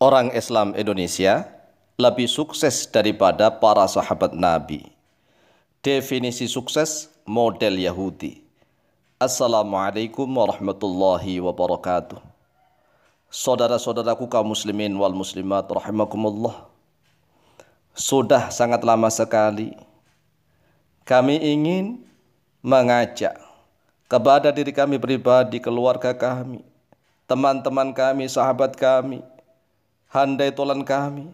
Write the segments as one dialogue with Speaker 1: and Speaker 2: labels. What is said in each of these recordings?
Speaker 1: orang Islam Indonesia lebih sukses daripada para sahabat Nabi. Definisi sukses model Yahudi. Assalamualaikum warahmatullahi wabarakatuh. Saudara-saudaraku kaum muslimin wal muslimat rahimakumullah. Sudah sangat lama sekali kami ingin mengajak kepada diri kami pribadi, keluarga kami, teman-teman kami, sahabat kami, handai tolan kami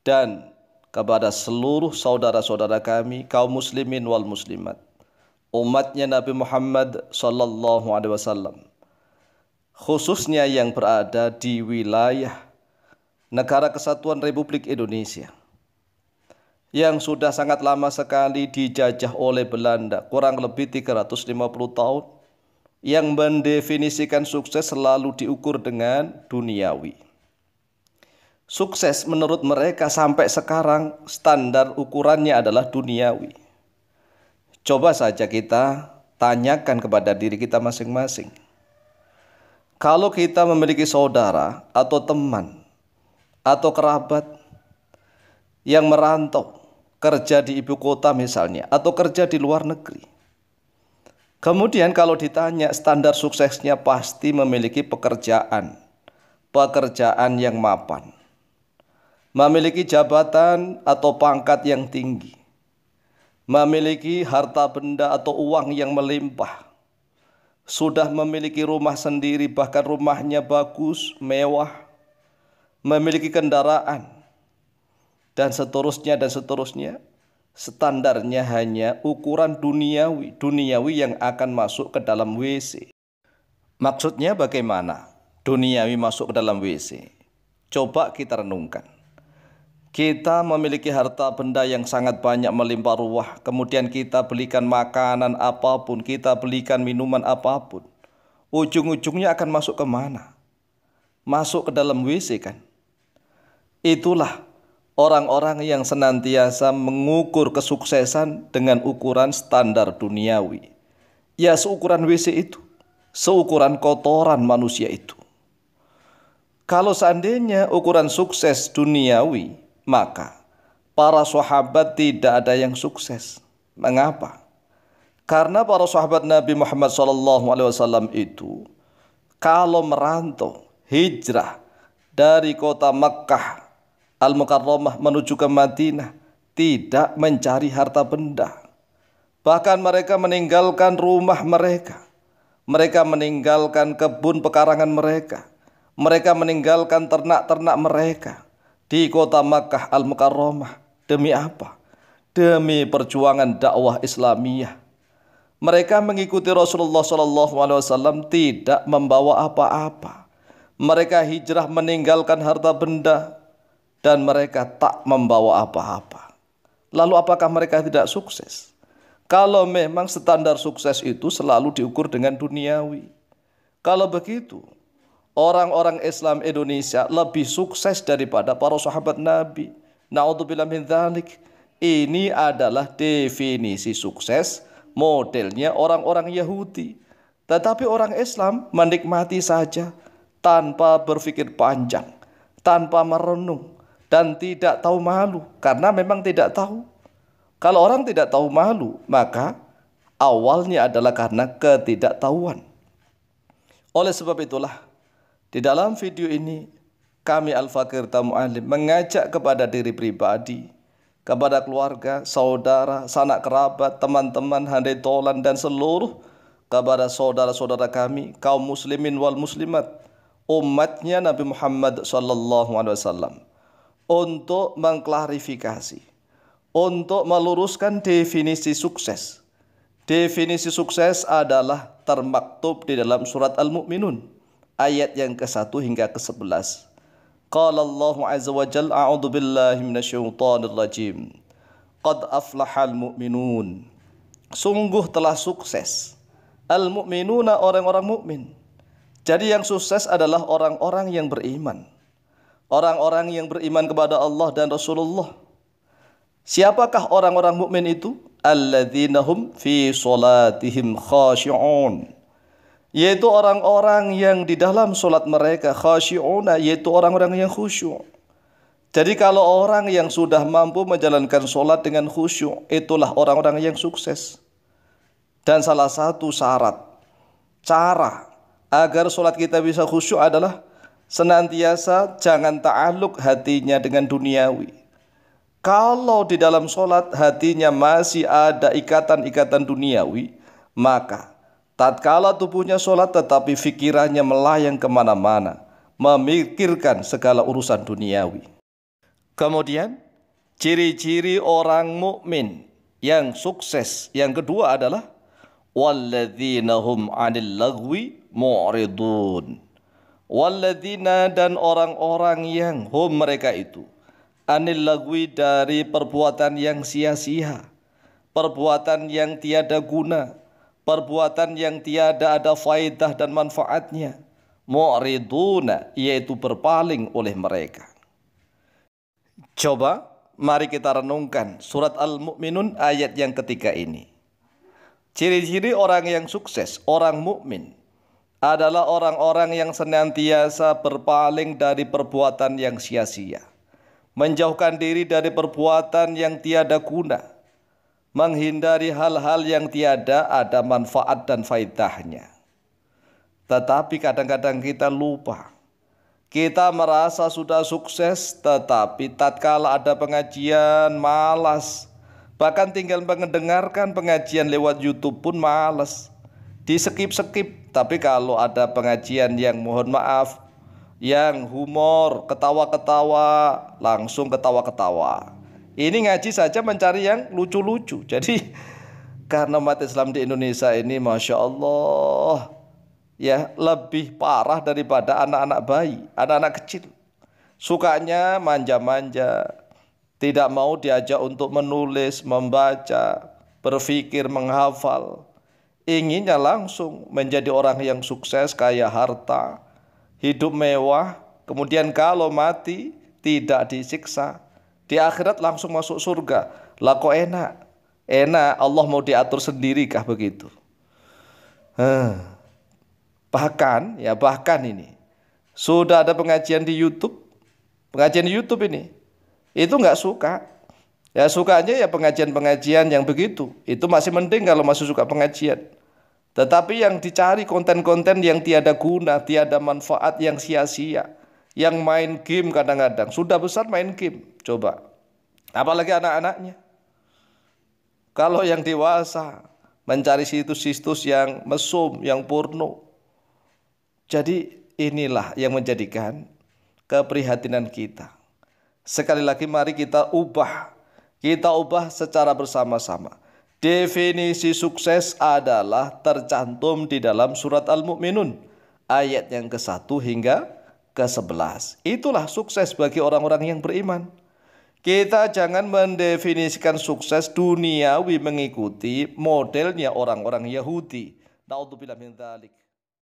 Speaker 1: dan kepada seluruh saudara-saudara kami kaum muslimin wal muslimat umatnya Nabi Muhammad sallallahu alaihi wasallam khususnya yang berada di wilayah negara kesatuan Republik Indonesia yang sudah sangat lama sekali dijajah oleh Belanda kurang lebih 350 tahun yang mendefinisikan sukses selalu diukur dengan duniawi Sukses menurut mereka sampai sekarang standar ukurannya adalah duniawi. Coba saja kita tanyakan kepada diri kita masing-masing. Kalau kita memiliki saudara atau teman atau kerabat yang merantau kerja di ibu kota misalnya atau kerja di luar negeri. Kemudian kalau ditanya standar suksesnya pasti memiliki pekerjaan. Pekerjaan yang mapan memiliki jabatan atau pangkat yang tinggi, memiliki harta benda atau uang yang melimpah, sudah memiliki rumah sendiri, bahkan rumahnya bagus, mewah, memiliki kendaraan, dan seterusnya, dan seterusnya. Standarnya hanya ukuran duniawi, duniawi yang akan masuk ke dalam WC. Maksudnya bagaimana? Duniawi masuk ke dalam WC. Coba kita renungkan kita memiliki harta benda yang sangat banyak melimpah ruah, kemudian kita belikan makanan apapun, kita belikan minuman apapun, ujung-ujungnya akan masuk ke mana? Masuk ke dalam WC kan? Itulah orang-orang yang senantiasa mengukur kesuksesan dengan ukuran standar duniawi. Ya seukuran WC itu, seukuran kotoran manusia itu. Kalau seandainya ukuran sukses duniawi maka para sahabat tidak ada yang sukses. Mengapa? Karena para sahabat Nabi Muhammad SAW itu kalau merantau hijrah dari kota Mekkah, Al-Mukarramah menuju ke Madinah tidak mencari harta benda. Bahkan mereka meninggalkan rumah mereka. Mereka meninggalkan kebun pekarangan mereka. Mereka meninggalkan ternak-ternak mereka di kota Makkah Al-Mukarramah. Demi apa? Demi perjuangan dakwah Islamiyah. Mereka mengikuti Rasulullah SAW tidak membawa apa-apa. Mereka hijrah meninggalkan harta benda dan mereka tak membawa apa-apa. Lalu apakah mereka tidak sukses? Kalau memang standar sukses itu selalu diukur dengan duniawi. Kalau begitu, orang-orang Islam Indonesia lebih sukses daripada para sahabat Nabi. Naudzubillah min dzalik. Ini adalah definisi sukses modelnya orang-orang Yahudi. Tetapi orang Islam menikmati saja tanpa berpikir panjang, tanpa merenung dan tidak tahu malu karena memang tidak tahu. Kalau orang tidak tahu malu, maka awalnya adalah karena ketidaktahuan. Oleh sebab itulah di dalam video ini, kami Al-Fakir Alim mengajak kepada diri pribadi, kepada keluarga, saudara, sanak kerabat, teman-teman, handai tolan, dan seluruh kepada saudara-saudara kami, kaum muslimin wal muslimat, umatnya Nabi Muhammad sallallahu alaihi wasallam untuk mengklarifikasi, untuk meluruskan definisi sukses. Definisi sukses adalah termaktub di dalam surat Al-Mu'minun ayat yang ke-1 hingga ke-11. Qala Allah Azza wa jalla a'udzu billahi minasyaitonir rajim. Qad aflahal mu'minun. Sungguh telah sukses al-mu'minuna orang-orang mukmin. Jadi yang sukses adalah orang-orang yang beriman. Orang-orang yang beriman kepada Allah dan Rasulullah. Siapakah orang-orang mukmin itu? Alladzina hum fi salatihim khashi'un yaitu orang-orang yang di dalam solat mereka khasyuna yaitu orang-orang yang khusyuk. Jadi kalau orang yang sudah mampu menjalankan solat dengan khusyuk itulah orang-orang yang sukses. Dan salah satu syarat cara agar solat kita bisa khusyuk adalah senantiasa jangan ta'aluk hatinya dengan duniawi. Kalau di dalam solat hatinya masih ada ikatan-ikatan duniawi, maka Tatkala tubuhnya sholat tetapi fikirannya melayang kemana-mana, memikirkan segala urusan duniawi. Kemudian, ciri-ciri orang mukmin yang sukses yang kedua adalah walladzina 'anil lagwi mu'ridun. Walladzina dan orang-orang yang hum mereka itu 'anil lagwi dari perbuatan yang sia-sia, perbuatan yang tiada guna, perbuatan yang tiada ada faidah dan manfaatnya mu'riduna yaitu berpaling oleh mereka coba mari kita renungkan surat al-mu'minun ayat yang ketiga ini ciri-ciri orang yang sukses orang mukmin adalah orang-orang yang senantiasa berpaling dari perbuatan yang sia-sia menjauhkan diri dari perbuatan yang tiada guna menghindari hal-hal yang tiada ada manfaat dan faidahnya. Tetapi kadang-kadang kita lupa. Kita merasa sudah sukses tetapi tatkala ada pengajian malas. Bahkan tinggal mendengarkan pengajian lewat YouTube pun malas. Di skip-skip, tapi kalau ada pengajian yang mohon maaf yang humor, ketawa-ketawa, langsung ketawa-ketawa. Ini ngaji saja mencari yang lucu-lucu. Jadi karena umat Islam di Indonesia ini masya Allah ya lebih parah daripada anak-anak bayi, anak-anak kecil. Sukanya manja-manja, tidak mau diajak untuk menulis, membaca, berpikir, menghafal. Inginnya langsung menjadi orang yang sukses, kaya harta, hidup mewah, kemudian kalau mati tidak disiksa. Di akhirat langsung masuk surga. Lah kok enak? Enak, Allah mau diatur sendiri kah begitu? Huh. Bahkan, ya bahkan ini. Sudah ada pengajian di Youtube. Pengajian di Youtube ini. Itu nggak suka. Ya sukanya ya pengajian-pengajian yang begitu. Itu masih mending kalau masih suka pengajian. Tetapi yang dicari konten-konten yang tiada guna, tiada manfaat, yang sia-sia yang main game kadang-kadang sudah besar main game coba apalagi anak-anaknya kalau yang dewasa mencari situs-situs yang mesum yang porno jadi inilah yang menjadikan keprihatinan kita sekali lagi mari kita ubah kita ubah secara bersama-sama Definisi sukses adalah tercantum di dalam surat Al-Mu'minun ayat yang ke-1 hingga ke-11. Itulah sukses bagi orang-orang yang beriman. Kita jangan mendefinisikan sukses duniawi mengikuti modelnya orang-orang Yahudi. Naudzubillah min dzalik.